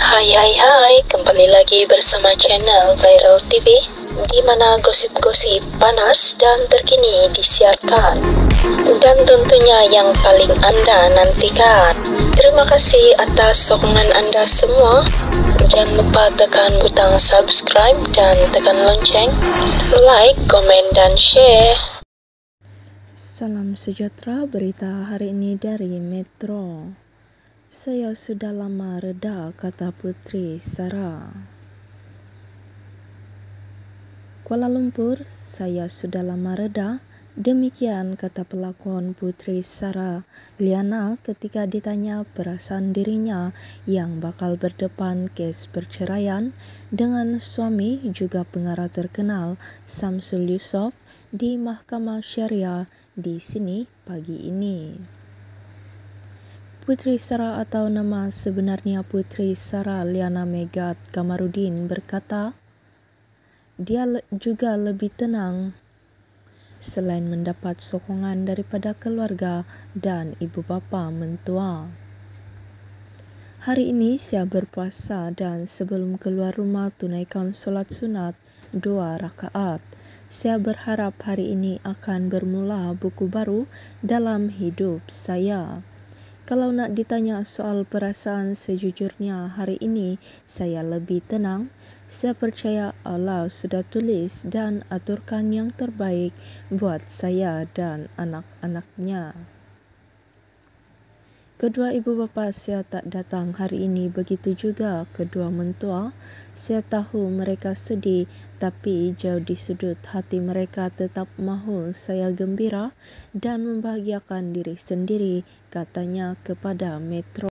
Hai hai hai, kembali lagi bersama channel Viral TV di mana gosip-gosip panas dan terkini disiarkan dan tentunya yang paling Anda nantikan. Terima kasih atas sokongan Anda semua. Jangan lupa tekan butang subscribe dan tekan lonceng, like, komen, dan share. Salam sejahtera berita hari ini dari Metro. Saya sudah lama reda, kata Putri Sarah. Kuala Lumpur, saya sudah lama reda. Demikian kata pelakon Putri Sarah Liana ketika ditanya perasaan dirinya yang bakal berdepan kes perceraian dengan suami juga pengarah terkenal Samsul Yusof di Mahkamah Syariah di sini pagi ini. Putri Sarah atau nama sebenarnya Putri Sarah Liana Megat Kamarudin berkata, dia juga lebih tenang selain mendapat sokongan daripada keluarga dan ibu bapa mentua. Hari ini saya berpuasa dan sebelum keluar rumah tunaikan solat sunat dua rakaat. Saya berharap hari ini akan bermula buku baru dalam hidup saya. Kalau nak ditanya soal perasaan sejujurnya hari ini, saya lebih tenang. Saya percaya Allah sudah tulis dan aturkan yang terbaik buat saya dan anak-anaknya. Kedua ibu bapa saya tak datang hari ini begitu juga kedua mentua. Saya tahu mereka sedih tapi jauh di sudut hati mereka tetap mahu saya gembira dan membahagiakan diri sendiri katanya kepada Metro.